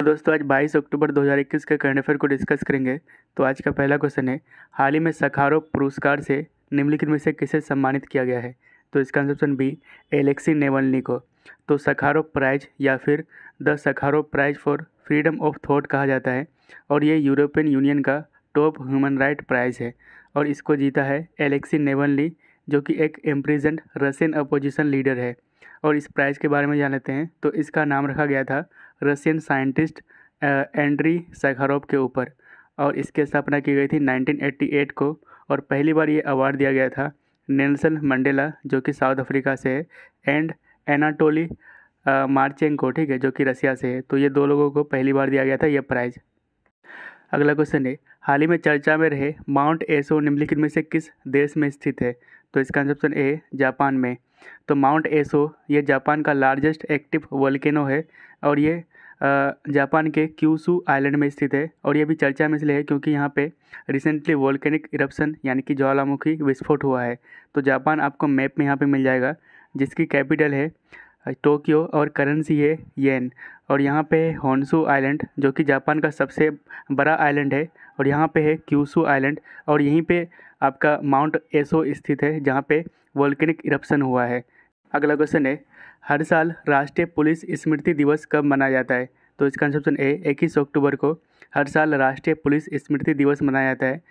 तो दोस्तों आज 22 अक्टूबर 2021 के करंट अफेयर को डिस्कस करेंगे तो आज का पहला क्वेश्चन है हाल ही में सखारो पुरस्कार से निम्नलिखित में से किसे सम्मानित किया गया है तो इसका answer option B Alexei Navalny को तो सखारो प्राइज या फिर the Sakharov prize for freedom of thought कहा जाता है और ये यूरोपियन यूनियन का टॉप ह्यूमन राइट प्राइज है और इसको जीता है एलेक्सी नेवलनी जो कि एक एम्प्रीजेंट रशियन अपोजिशन लीडर है और इस प्राइज़ के बारे में जान लेते हैं तो इसका नाम रखा गया था रशियन साइंटिस्ट एंड्री सैखारोव के ऊपर और इसकी स्थापना की गई थी 1988 को और पहली बार ये अवार्ड दिया गया था नेल्सन मंडेला जो कि साउथ अफ्रीका से है एंड एनाटोली मार्चेंग को ठीक है जो कि रसिया से है तो ये दो लोगों को पहली बार दिया गया था यह प्राइज़ अगला क्वेश्चन है हाल ही में चर्चा में रहे माउंट एसो निम्नलिखित में से किस देश में स्थित है तो इसका ऑप्शन ए जापान में तो माउंट एसो ये जापान का लार्जेस्ट एक्टिव वॉल्केनो है और ये जापान के क्यूसू आइलैंड में स्थित है और यह भी चर्चा में इसलिए है क्योंकि यहाँ पे रिसेंटली वॉल्केनिक इरप्शन यानी कि ज्वालामुखी विस्फोट हुआ है तो जापान आपको मैप में यहाँ पे मिल जाएगा जिसकी कैपिटल है टोक्यो और करेंसी है येन और यहाँ पे है हॉन्सू आइलैंड जो कि जापान का सबसे बड़ा आइलैंड है और यहाँ पे है क्यूसू आइलैंड और यहीं पे आपका माउंट एसो स्थित है जहाँ पे वॉल्केनिक इरप्शन हुआ है अगला क्वेश्चन है हर साल राष्ट्रीय पुलिस स्मृति दिवस कब मनाया जाता है तो इसका आंसर ऑप्शन ए इक्कीस अक्टूबर को हर साल राष्ट्रीय पुलिस स्मृति दिवस मनाया जाता है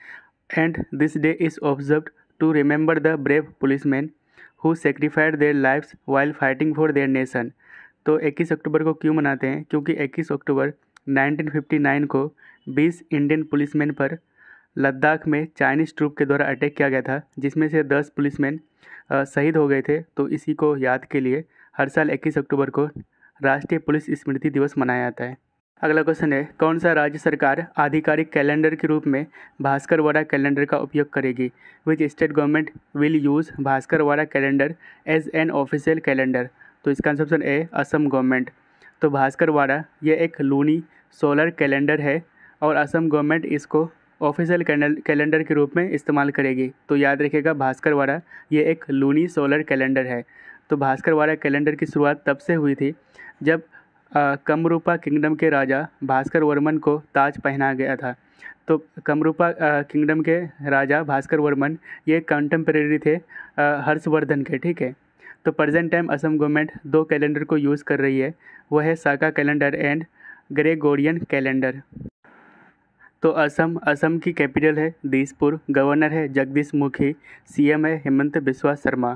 and this day is observe to remember the brave police man who sacrificed their lives while fighting for their nation तो 21 अक्टूबर को क्यों मनाते हैं क्योंकि 21 अक्टूबर 1959 को 20 इंडियन पुलिसमैन पर लद्दाख में चाइनीज़ ट्रूप के द्वारा अटैक किया गया था जिसमें से 10 पुलिसमैन शहीद हो गए थे तो इसी को याद के लिए हर साल 21 अक्टूबर को राष्ट्रीय पुलिस स्मृति दिवस मनाया जाता है अगला क्वेश्चन है कौन सा राज्य सरकार आधिकारिक कैलेंडर के रूप में भास्कर वाड़ा कैलेंडर का उपयोग करेगी which state government will use Bhaskarabda calendar as an official calendar तो इसका answer option A Assam government तो भास्कर वाड़ा यह एक लूनी सोलर कैलेंडर है और असम गवर्नमेंट इसको ऑफिशियल कैलेंडर के रूप में इस्तेमाल करेगी तो याद रखिएगा भास्करवाड़ा ये एक लूनी सोलर कैलेंडर है तो भास्करवाड़ा कैलेंडर की शुरुआत तब से हुई थी जब कमरूपा किंगडम के राजा भास्कर वर्मन को ताज पहना गया था तो कमरूपा किंगडम के राजा भास्कर वर्मन ये कंटेम्प्रेरी थे हर्षवर्धन के ठीक है तो प्रेजेंट टाइम असम गवर्नमेंट दो कैलेंडर को यूज़ कर रही है वह है Saka calendar and Gregorian calendar तो असम असम की कैपिटल है दीसपुर गवर्नर है जगदीश मुखी सीएम है हेमंत बिस्वा शर्मा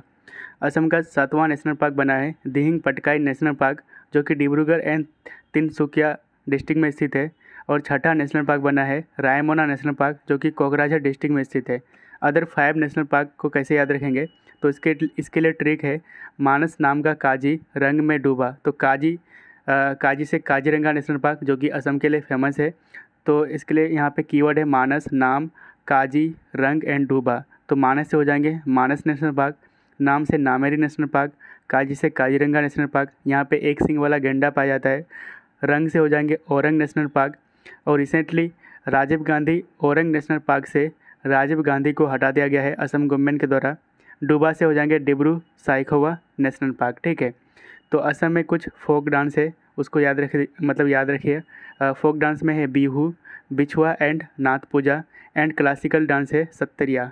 असम का सातवां नेशनल पार्क बना है दिहिंग पटकाई नेशनल पार्क जो कि डिब्रूगढ़ एंड तिनसुकिया डिस्ट्रिक्ट में स्थित है और छठा नेशनल पार्क बना है रायमोना नेशनल पार्क जो कि कोकराझा डिस्ट्रिक्ट में स्थित है अदर फाइव नेशनल पार्क को कैसे याद रखेंगे तो इसके इसके लिए ट्रिक है मानस नाम का काजी रंग में डूबा तो काजी आ, काजी से काजीरंगा नेशनल पार्क जो कि असम के लिए फेमस है तो इसके लिए यहाँ पे कीवर्ड है मानस नाम काजी रंग एंड डूबा तो मानस से हो जाएंगे मानस नेशनल पार्क नाम से नामेरी नेशनल पार्क काजी से काजीरंगा नेशनल पार्क यहाँ पे एक सिंह वाला गेंडा पाया जाता है रंग से हो जाएंगे औरंग नेशनल पार्क और recently Rajiv Gandhi Orang national park से राजीव गांधी को हटा दिया गया है असम गवर्नमेंट के द्वारा डूबा से हो जाएंगे डिब्रू साइकोवा नेशनल पार्क ठीक है तो असम में कुछ फोक डांस है उसको याद रख मतलब याद रखिए फोक डांस में है बीहू बिछुआ एंड नाथ पूजा एंड क्लासिकल डांस है सत्तरिया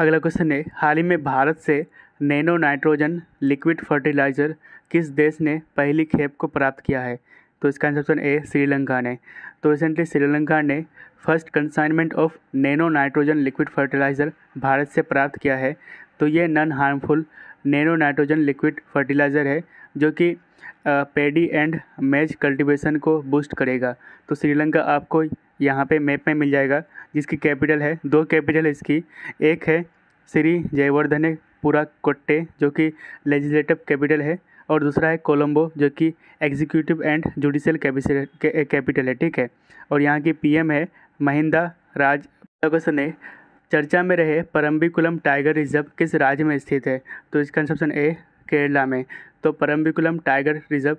अगला क्वेश्चन है हाल ही में भारत से नैनो नाइट्रोजन लिक्विड फर्टिलाइज़र किस देश ने पहली खेप को प्राप्त किया है तो इसका आंसर ऑप्शन ए श्रीलंका ने तो रिसेंटली श्रीलंका ने first consignment of nano nitrogen liquid fertiliser Bharat से प्राप्त किया है तो ये non harmful nano nitrogen liquid fertiliser है जो कि पेडी एंड मैच कल्टीवेशन को बूस्ट करेगा तो श्रीलंका आपको यहाँ पे मैप में मिल जाएगा जिसकी कैपिटल है दो कैपिटल है इसकी एक है श्री जयवर्धने पूरा कोट्टे जो कि लेजिस्लेटिव कैपिटल है और दूसरा है कोलंबो जो कि एग्जीक्यूटिव एंड जुडिशल कैपिटल है ठीक है और यहाँ की पी है महिंदा राज ने चर्चा में रहे परम्बिकुलम टाइगर रिजर्व किस राज्य में स्थित है तो इसका कंसेप्शन ए केरला में तो परम्बिकुलम टाइगर रिजर्व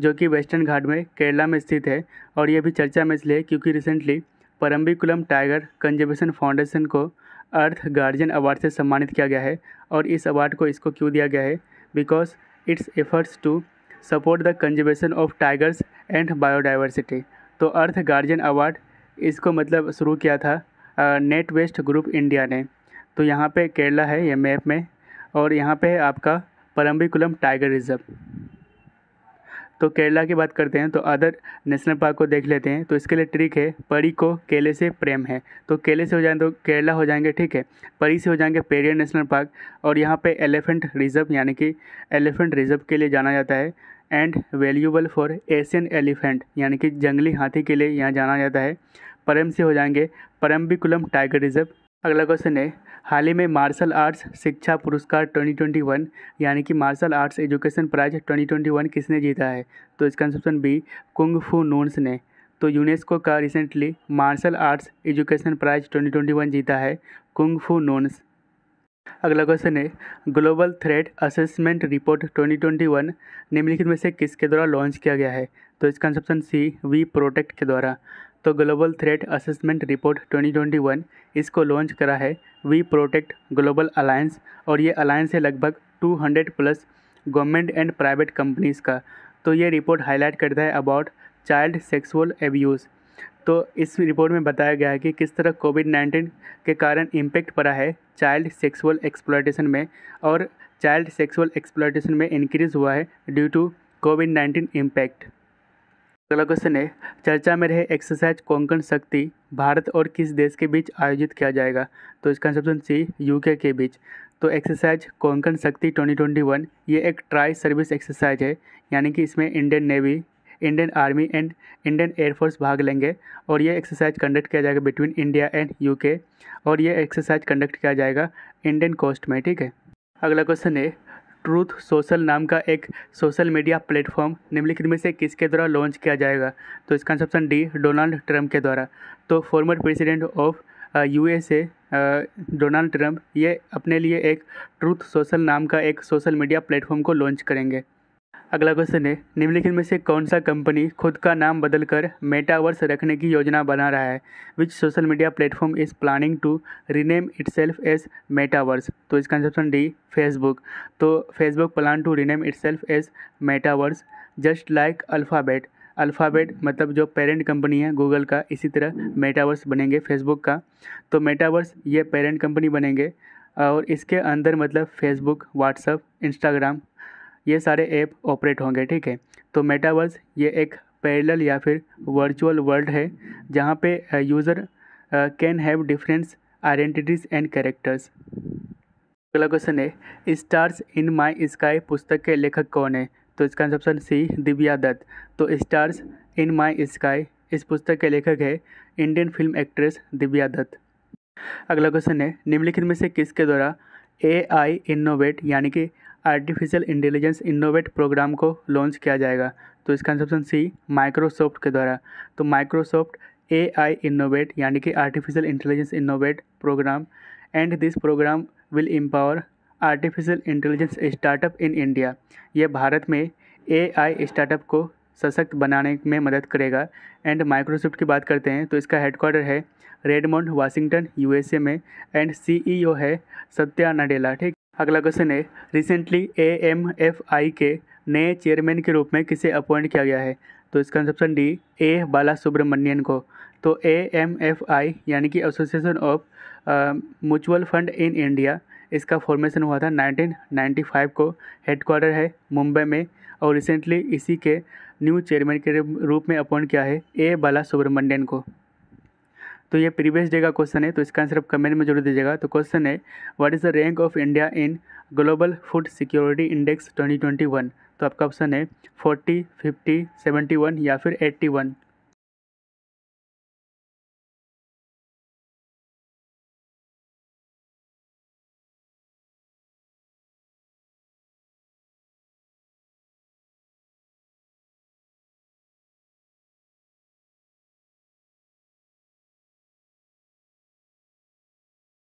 जो कि वेस्टर्न घाट में केरला में स्थित है और यह भी चर्चा में इसलिए क्योंकि recently Parambikulam tiger conservation foundation को अर्थ गार्जियन अवार्ड से सम्मानित किया गया है और इस अवार्ड को इसको क्यों दिया गया है because its efforts to support the conservation of tigers and biodiversity तो अर्थ गार्जियन अवार्ड इसको मतलब शुरू किया था नेट वेस्ट ग्रुप इंडिया ने तो यहाँ पे केरला है ये मैप में और यहाँ पे आपका परम्बिकुलम टाइगर रिजर्व तो केरला की बात करते हैं तो अदर नेशनल पार्क को देख लेते हैं तो इसके लिए ट्रिक है परी को केले से प्रेम है तो केले से हो जाएंगे तो केरला हो जाएंगे ठीक है परी से हो जाएंगे पेरियर नेशनल पार्क और यहाँ पे एलिफेंट रिजर्व यानी कि एलिफेंट रिजर्व के लिए जाना जाता है and valuable for Asian elephant यानी कि जंगली हाथी के लिए यहाँ जाना जाता है परम से हो जाएंगे परम्बिकुलम टाइगर रिजर्व अगला क्वेश्चन है हाल ही में मार्शल आर्ट्स शिक्षा पुरस्कार 2021 यानी कि मार्शल आर्ट्स एजुकेशन प्राइज 2021 किसने जीता है तो इसका ऑप्शन बी कुंग फू नूनस ने तो यूनेस्को का recently martial arts education prize 2021 जीता है कुंग फू नूनस अगला क्वेश्चन है ग्लोबल थ्रेड असेसमेंट रिपोर्ट 2021 निम्नलिखित में से किसके द्वारा लॉन्च किया गया है तो इसका ऑप्शन सी वी प्रोटेक्ट के द्वारा तो ग्लोबल थ्रेट असेसमेंट रिपोर्ट 2021 इसको लॉन्च करा है वी प्रोटेक्ट ग्लोबल अलायंस और ये अलायंस है लगभग 200 plus government and private companies का तो ये रिपोर्ट हाईलाइट करता है अबाउट चाइल्ड सेक्सुअल एब्यूज़ तो इस रिपोर्ट में बताया गया है कि किस तरह कोविड नाइन्टीन के कारण इम्पेक्ट पड़ा है चाइल्ड सेक्सुअल एक्सप्लाटेशन में और चाइल्ड सेक्सुअल एक्सप्लाटेशन में इंक्रीज़ हुआ है due to COVID nineteen impact अगला क्वेश्चन है चर्चा में रहे एक्सरसाइज कोंकण शक्ति भारत और किस देश के बीच आयोजित किया जाएगा तो इसका ऑप्शन सी यूके के बीच तो एक्सरसाइज कोंकण शक्ति 2021 ये एक ट्राई सर्विस एक्सरसाइज है यानी कि इसमें Indian navy Indian army and Indian air force भाग लेंगे और ये एक्सरसाइज कंडक्ट किया जाएगा बिटवीन इंडिया एंड यूके और ये एक्सरसाइज कंडक्ट किया जाएगा इंडियन कोस्ट में ठीक है अगला क्वेश्चन है ट्रूथ सोशल नाम का एक सोशल मीडिया प्लेटफॉर्म निम्नलिखित में से किसके द्वारा लॉन्च किया जाएगा तो इसका ऑप्शन डी डोनाल्ड ट्रंप के द्वारा तो former president of USA Donald Trump ये अपने लिए एक ट्रूथ सोशल नाम का एक सोशल मीडिया प्लेटफॉर्म को लॉन्च करेंगे अगला क्वेश्चन है निम्नलिखित में से कौन सा कंपनी खुद का नाम बदलकर मेटावर्स रखने की योजना बना रहा है which social media platform is planning to rename itself as metaverse तो इसका आंसर ऑप्शन डी फेसबुक तो Facebook plan to rename itself as metaverse just like Alphabet Alphabet मतलब जो पेरेंट कंपनी है गूगल का इसी तरह metaverse बनेंगे फेसबुक का तो मेटावर्स ये पेरेंट कंपनी बनेंगे और इसके अंदर मतलब फेसबुक व्हाट्सअप इंस्टाग्राम ये सारे ऐप ऑपरेट होंगे ठीक है तो मेटावर्स ये एक पैरेलल या फिर वर्चुअल वर्ल्ड है जहाँ पे user can have difference identities and characters अगला क्वेश्चन है स्टार्स इन माई स्काई पुस्तक के लेखक कौन है तो इसका ऑप्शन सी दिव्या दत्त तो स्टार्स इन माई स्काई इस पुस्तक के लेखक है Indian film actress Divya Dutta अगला क्वेश्चन है निम्नलिखित में से किसके द्वारा ए आई इनोवेट यानी कि आर्टिफिशियल इंटेलिजेंस इनोवेट प्रोग्राम को लॉन्च किया जाएगा तो इसका आंसर ऑप्शन सी माइक्रोसॉफ्ट के द्वारा तो माइक्रोसॉफ्ट ए आई इनोवेट यानी कि artificial intelligence innovate program and this program will empower artificial intelligence startup in India यह भारत में ए आई स्टार्टअप को सशक्त बनाने में मदद करेगा एंड माइक्रोसॉफ्ट की बात करते हैं तो इसका हेडक्वार्टर है रेडमोंड वाशिंगटन यूएसए में एंड सीईओ है सत्या नडेला ठीक अगला क्वेश्चन है recently A M F I के नए चेयरमैन के रूप में किसे अपॉइंट किया गया है तो इसका option D A Bala Subramanian को तो ए एम एफ आई यानी कि association of mutual fund in India इसका फॉर्मेशन हुआ था 1995 को हेडक्वार्टर है मुंबई में और रिसेंटली इसी के न्यू चेयरमैन के रूप में अपॉइंट किया है ए बाला सुब्रमण्यन को तो ये प्रीवियस डे का क्वेश्चन है तो इसका आंसर आप कमेंट में जरूर दीजिएगा तो क्वेश्चन है what is the rank of India in global food security index 2021 तो आपका ऑप्शन है 40, 50, 71 या फिर 81